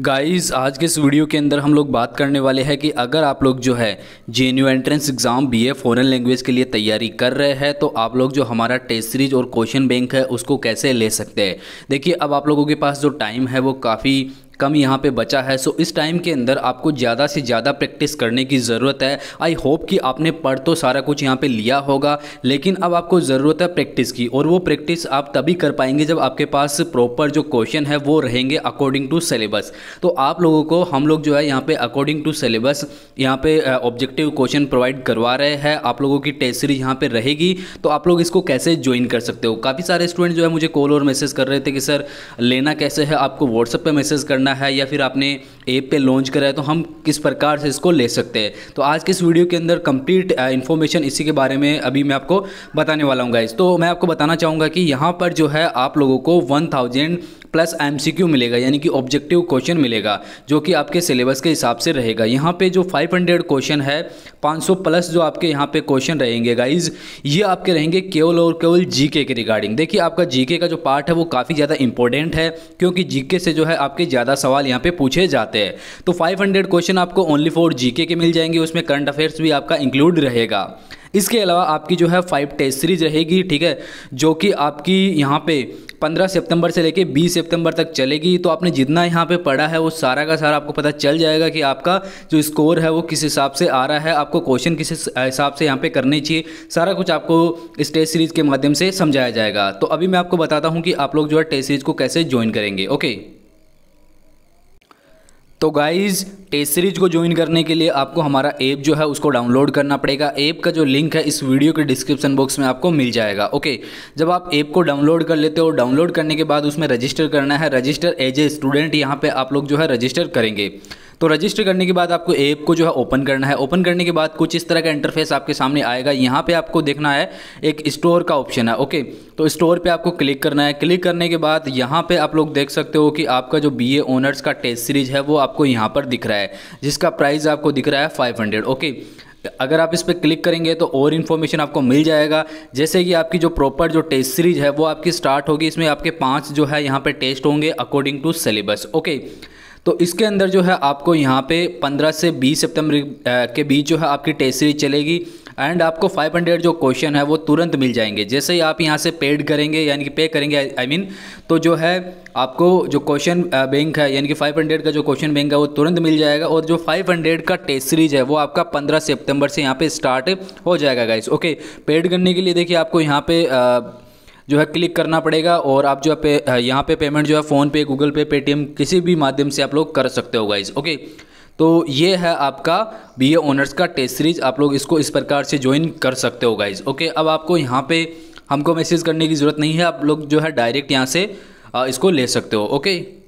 guys आज के इस वीडियो के अंदर हम लोग बात करने वाले हैं कि अगर आप लोग जो है J entrance exam B A foreign language के लिए तैयारी कर रहे हैं तो आप लोग जो हमारा टेस्ट सीरीज और क्वेश्चन बैंक है उसको कैसे ले सकते हैं देखिए अब आप लोगों के पास जो टाइम है वो काफ़ी कम यहाँ पे बचा है सो इस टाइम के अंदर आपको ज़्यादा से ज़्यादा प्रैक्टिस करने की ज़रूरत है आई होप कि आपने पढ़ तो सारा कुछ यहाँ पर लिया होगा लेकिन अब आपको ज़रूरत है प्रैक्टिस की और वो प्रैक्टिस आप तभी कर पाएंगे जब आपके पास प्रॉपर जो क्वेश्चन है वो रहेंगे अकॉर्डिंग टू सिलेबस तो आप लोगों को हम लोग जो है यहाँ पर अकॉर्डिंग टू सिलेबस यहाँ पे ऑब्जेक्टिव क्वेश्चन प्रोवाइड करवा रहे हैं आप लोगों की टेस्ट सीरीज यहाँ पर रहेगी तो आप लोग इसको कैसे ज्वाइन कर सकते हो काफ़ी सारे स्टूडेंट जो है मुझे कॉल और मैसेज कर रहे थे कि सर लेना कैसे है आपको व्हाट्सअप पर मैसेज करना करना है या फिर आपने ऐप पे लॉन्च करा है तो हम किस प्रकार से इसको ले सकते हैं तो आज के इस वीडियो के अंदर कंप्लीट इन्फॉर्मेशन uh, इसी के बारे में अभी मैं आपको बताने वाला हूँ गाइज तो मैं आपको बताना चाहूँगा कि यहाँ पर जो है आप लोगों को वन थाउजेंड प्लस क्यू मिलेगा यानी कि ऑब्जेक्टिव क्वेश्चन मिलेगा जो कि आपके सिलेबस के हिसाब से रहेगा यहाँ पे जो 500 क्वेश्चन है 500 प्लस जो आपके यहाँ पे क्वेश्चन रहेंगे गाइज ये आपके रहेंगे केवल और केवल जीके के रिगार्डिंग देखिए आपका जीके का जो पार्ट है वो काफ़ी ज़्यादा इंपॉर्टेंट है क्योंकि जीके से जो है आपके ज़्यादा सवाल यहाँ पे पूछे जाते हैं तो 500 क्वेश्चन आपको ओनली फॉर जीके के मिल जाएंगे उसमें करंट अफेयर्स भी आपका इंक्लूड रहेगा इसके अलावा आपकी जो है फाइव टेस्ट सीरीज रहेगी ठीक है जो कि आपकी यहाँ पे 15 सितंबर से लेके 20 सितंबर तक चलेगी तो आपने जितना यहाँ पे पढ़ा है वो सारा का सारा आपको पता चल जाएगा कि आपका जो स्कोर है वो किस हिसाब से आ रहा है आपको क्वेश्चन किस हिसाब से यहाँ पे करने चाहिए सारा कुछ आपको इस टेस्ट सीरीज़ के माध्यम से समझाया जाएगा तो अभी मैं आपको बताता हूँ कि आप लोग जो है टेस्ट सीरीज़ को कैसे ज्वाइन करेंगे ओके तो गाइज़ टेस्ट सीरीज को ज्वाइन करने के लिए आपको हमारा ऐप जो है उसको डाउनलोड करना पड़ेगा ऐप का जो लिंक है इस वीडियो के डिस्क्रिप्शन बॉक्स में आपको मिल जाएगा ओके जब आप ऐप को डाउनलोड कर लेते हो डाउनलोड करने के बाद उसमें रजिस्टर करना है रजिस्टर एज ए स्टूडेंट यहाँ पे आप लोग जो है रजिस्टर करेंगे तो रजिस्टर करने के बाद आपको ऐप को जो है ओपन करना है ओपन करने के बाद कुछ इस तरह का इंटरफेस आपके सामने आएगा यहाँ पे आपको देखना है एक स्टोर का ऑप्शन है ओके तो स्टोर पे आपको क्लिक करना है क्लिक करने के बाद यहाँ पे आप लोग देख सकते हो कि आपका जो बी ऑनर्स का टेस्ट सीरीज है वो आपको यहाँ पर दिख रहा है जिसका प्राइस आपको दिख रहा है फाइव ओके अगर आप इस पर क्लिक करेंगे तो और इन्फॉर्मेशन आपको मिल जाएगा जैसे कि आपकी जो प्रॉपर जो टेस्ट सीरीज है वो आपकी स्टार्ट होगी इसमें आपके पाँच जो है यहाँ पर टेस्ट होंगे अकॉर्डिंग टू सिलेबस ओके तो इसके अंदर जो है आपको यहाँ पे 15 से 20 सितंबर के बीच जो है आपकी टेस्ट सीरीज चलेगी एंड आपको 500 जो क्वेश्चन है वो तुरंत मिल जाएंगे जैसे ही आप यहाँ से पेड करेंगे यानी कि पे करेंगे आई I मीन mean, तो जो है आपको जो क्वेश्चन बैंक है यानी कि 500 का जो क्वेश्चन बैंक है वो तुरंत मिल जाएगा और जो 500 का टेस्ट सीरीज है वो आपका 15 सितंबर से यहाँ पे स्टार्ट हो जाएगा गाइस ओके पेड करने के लिए देखिए आपको यहाँ पे आ, जो है क्लिक करना पड़ेगा और आप जो है पे यहाँ पे पेमेंट जो है फ़ोन पे गूगल पे पेटीएम किसी भी माध्यम से आप लोग कर सकते हो गाइज ओके तो ये है आपका बी ऑनर्स का टेस्ट सीरीज आप लोग इसको इस प्रकार से ज्वाइन कर सकते हो गाइज ओके अब आपको यहाँ पे हमको मैसेज करने की ज़रूरत नहीं है आप लोग जो है डायरेक्ट यहाँ से इसको ले सकते हो ओके